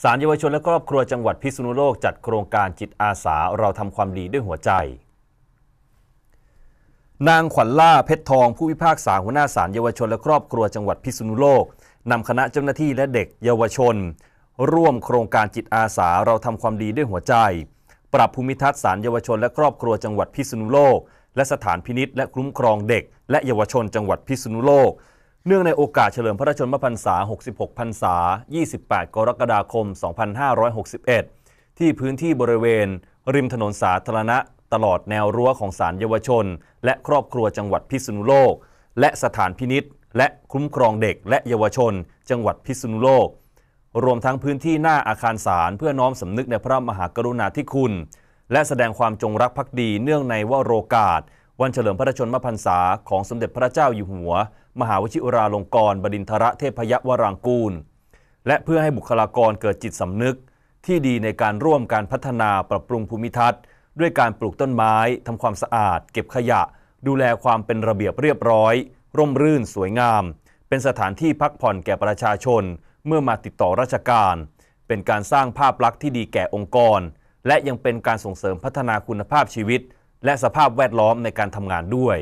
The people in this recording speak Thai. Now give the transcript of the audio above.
สารเยาวชนและครอบครัวจังหวัดพิษณุโลกจัดโครงการจิตอาสาเราทำความดีด้วยหัวใจ นางขวัญล่าเพชรทองผู้พิพากษาหัวหน้าสารเยาวชนและครอบครัวจังหวัดพิษณุโลกนำคณะเจ้าหน้าที่และเด็กเยาวชนร่วมโครงการจิตอาสาเราทำความดีด้วยหัวใจ ปรับภูมิทัศน์สารเยาวชนและครอบครัวจังหวัดพิษณุโลกและสถานพินิษและคุ้มครองเด็กและเยาวชนจังหวัดพิษณุโลกเนื่องในโอกาสเฉลิมพระราชนมพรรษา 66 พรรษา 28 กรกฎาคม 2561 ที่พื้นที่บริเวณ ริมถนนสาธารณะ ตลอดแนวรั้วของศาลเยาวชน และครอบครัวจังหวัดพิษณุโลก และสถานพินิษและคุ้มครองเด็กและเยาวชน จังหวัดพิษณุโลก รวมทั้งพื้นที่หน้าอาคารศาลเพื่อน้อมสำนึกในพระมหากรุณาธิคุณ และแสดงความจงรักภักดีเนื่องในวโรกาสวันเฉลิมพระชนมพรรษาของสมเด็จพระเจ้าอยู่หัว มหาวชิวราลงกรณ์บดินทรเทพยวรางกูล และเพื่อให้บุคลากรเกิดจิตสำนึก ที่ดีในการร่วมการพัฒนาปรับปรุงภูมิทัศน์ ด้วยการปลูกต้นไม้ทำความสะอาดเก็บขยะ ดูแลความเป็นระเบียบเรียบร้อย ร่มรื่นสวยงาม เป็นสถานที่พักผ่อนแก่ประชาชน เมื่อมาติดต่อราชการ เป็นการสร้างภาพลักษณ์ที่ดีแก่องค์กร และยังเป็นการส่งเสริมพัฒนาคุณภาพชีวิตและสภาพแวดล้อมในการทำงานด้วย